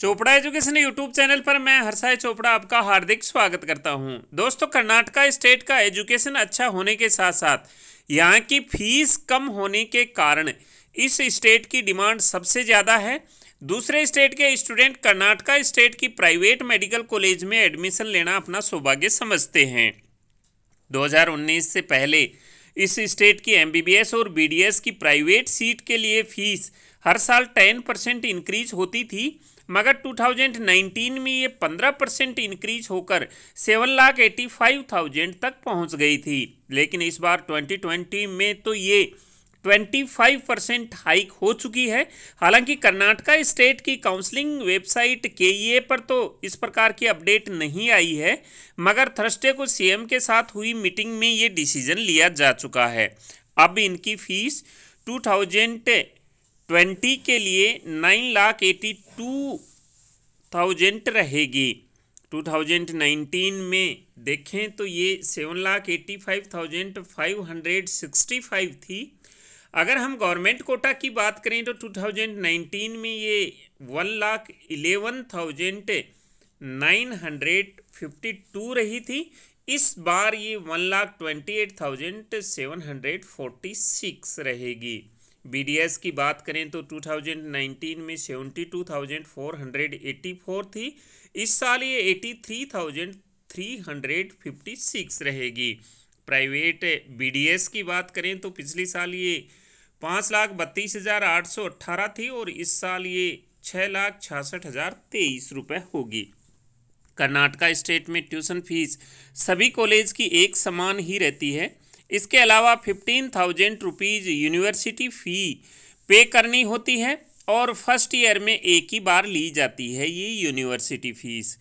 Chopra education YouTube channel पर मैं हर्षाय चोपड़ा आपका हार्दिक स्वागत करता हूं। दोस्तों कर्नाटका स्टेट का एजुकेशन अच्छा होने के साथ साथ यहां की फीस कम होने के कारण इस स्टेट की डिमांड सबसे ज़्यादा है दूसरे स्टेट के स्टूडेंट कर्नाटका स्टेट की प्राइवेट मेडिकल कॉलेज में एडमिशन लेना अपना सौभाग्य समझते हैं दो से पहले इस स्टेट की एम और बी की प्राइवेट सीट के लिए फीस हर साल टेन परसेंट इंक्रीज होती थी मगर 2019 में ये 15 परसेंट इंक्रीज होकर seven lakh eighty five thousand तक पहुंच गई थी लेकिन इस बार 2020 में तो ये 25 परसेंट हाइक हो चुकी है हालांकि कर्नाटका स्टेट की काउंसलिंग वेबसाइट के ए पर तो इस प्रकार की अपडेट नहीं आई है मगर थर्सडे को सीएम के साथ हुई मीटिंग में ये डिसीजन लिया जा चुका है अब इनकी फीस टू थाउजेंड ट्वेंटी के लिए nine lakh eighty two thousand रहेगी टू थाउजेंट नाइनटीन में देखें तो ये seven lakh eighty five thousand five hundred sixty five थी अगर हम गवर्नमेंट कोटा की बात करें तो टू थाउजेंट नाइनटीन में ये one lakh eleven thousand nine hundred fifty two रही थी इस बार ये one lakh twenty eight thousand seven hundred forty six रहेगी बीडीएस की बात करें तो 2019 में 72,484 थी इस साल ये 83,356 रहेगी प्राइवेट बीडीएस की बात करें तो पिछले साल ये पाँच लाख बत्तीस हज़ार आठ सौ अट्ठारह थी और इस साल ये छः लाख छियासठ हज़ार तेईस रुपये होगी कर्नाटका स्टेट में ट्यूशन फीस सभी कॉलेज की एक समान ही रहती है इसके अलावा fifteen thousand rupees university fee पे करनी होती है और फर्स्ट ईयर में एक ही बार ली जाती है ये university fees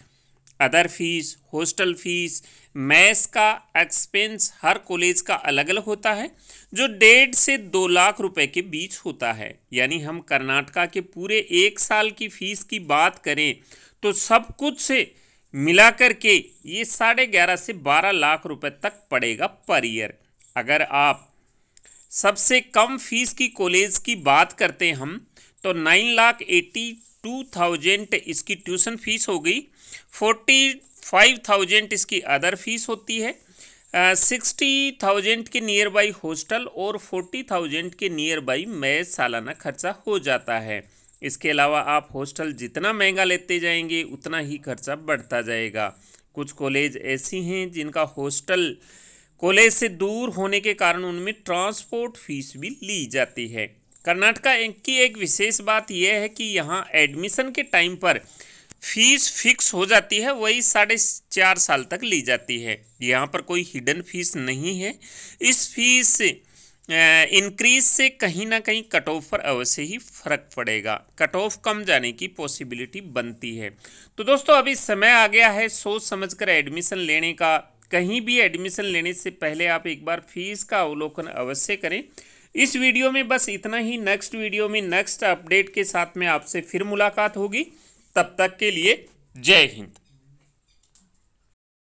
other fees hostel fees mess का एक्सपेंस हर कॉलेज का अलग अलग होता है जो डेढ़ से दो लाख रुपए के बीच होता है यानी हम कर्नाटका के पूरे एक साल की फीस की बात करें तो सब कुछ से मिला करके ये साढ़े ग्यारह से बारह लाख रुपए तक पड़ेगा पर ईयर अगर आप सबसे कम फीस की कॉलेज की बात करते हैं हम तो nine lakh eighty two thousand इसकी ट्यूशन फीस हो गई फोर्टी फाइव थाउजेंड इसकी अदर फीस होती है सिक्सटी uh, थाउजेंड के नियर बाई हॉस्टल और फोर्टी थाउजेंड के नियर बाई मैज सालाना खर्चा हो जाता है इसके अलावा आप हॉस्टल जितना महंगा लेते जाएंगे उतना ही खर्चा बढ़ता जाएगा कुछ कॉलेज ऐसी हैं जिनका हॉस्टल कॉलेज से दूर होने के कारण उनमें ट्रांसपोर्ट फीस भी ली जाती है कर्नाटका की एक विशेष बात यह है कि यहाँ एडमिशन के टाइम पर फीस फिक्स हो जाती है वही साढ़े चार साल तक ली जाती है यहाँ पर कोई हिडन फीस नहीं है इस फीस से इंक्रीज से कहीं ना कहीं कट ऑफ पर अवश्य ही फर्क पड़ेगा कट ऑफ कम जाने की पॉसिबिलिटी बनती है तो दोस्तों अभी समय आ गया है सोच समझकर एडमिशन लेने का कहीं भी एडमिशन लेने से पहले आप एक बार फीस का अवलोकन अवश्य करें इस वीडियो में बस इतना ही नेक्स्ट वीडियो में नेक्स्ट अपडेट के साथ में आपसे फिर मुलाकात होगी तब तक के लिए जय हिंद